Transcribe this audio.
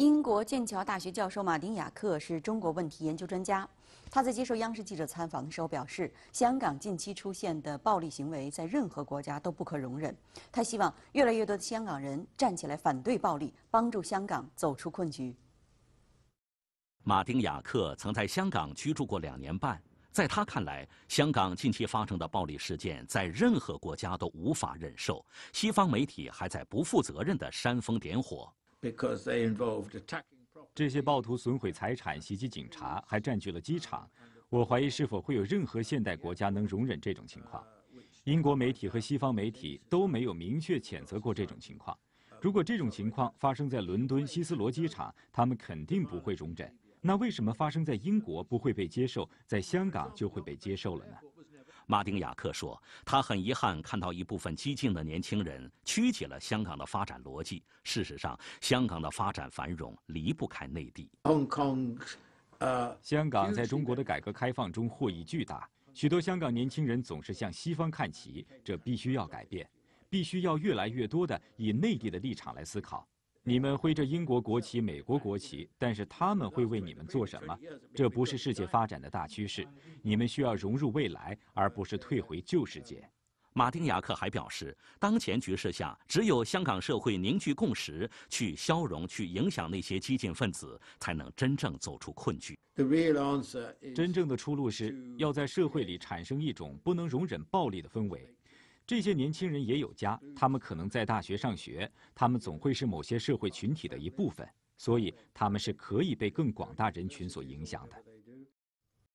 英国剑桥大学教授马丁·雅克是中国问题研究专家。他在接受央视记者采访的时候表示：“香港近期出现的暴力行为，在任何国家都不可容忍。”他希望越来越多的香港人站起来反对暴力，帮助香港走出困局。马丁·雅克曾在香港居住过两年半，在他看来，香港近期发生的暴力事件在任何国家都无法忍受。西方媒体还在不负责任地煽风点火。这些暴徒损毁财产、袭击警察，还占据了机场。我怀疑是否会有任何现代国家能容忍这种情况。英国媒体和西方媒体都没有明确谴责过这种情况。如果这种情况发生在伦敦希斯罗机场，他们肯定不会容忍。那为什么发生在英国不会被接受，在香港就会被接受了呢？马丁雅克说：“他很遗憾看到一部分激进的年轻人曲解了香港的发展逻辑。事实上，香港的发展繁荣离不开内地。呃，香港在中国的改革开放中获益巨大。许多香港年轻人总是向西方看齐，这必须要改变，必须要越来越多的以内地的立场来思考。”你们挥着英国国旗、美国国旗，但是他们会为你们做什么？这不是世界发展的大趋势。你们需要融入未来，而不是退回旧世界。马丁·雅克还表示，当前局势下，只有香港社会凝聚共识，去消融、去影响那些激进分子，才能真正走出困局。真正的出路是要在社会里产生一种不能容忍暴力的氛围。这些年轻人也有家，他们可能在大学上学，他们总会是某些社会群体的一部分，所以他们是可以被更广大人群所影响的。